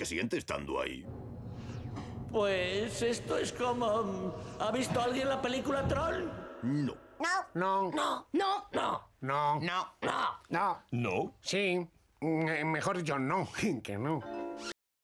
¿Qué siente estando ahí? Pues esto es como... ¿Ha visto alguien la película Troll? No. No. No. No. No. No. No. No. No. No. No. Sí. Mm, eh, mejor yo no, que no.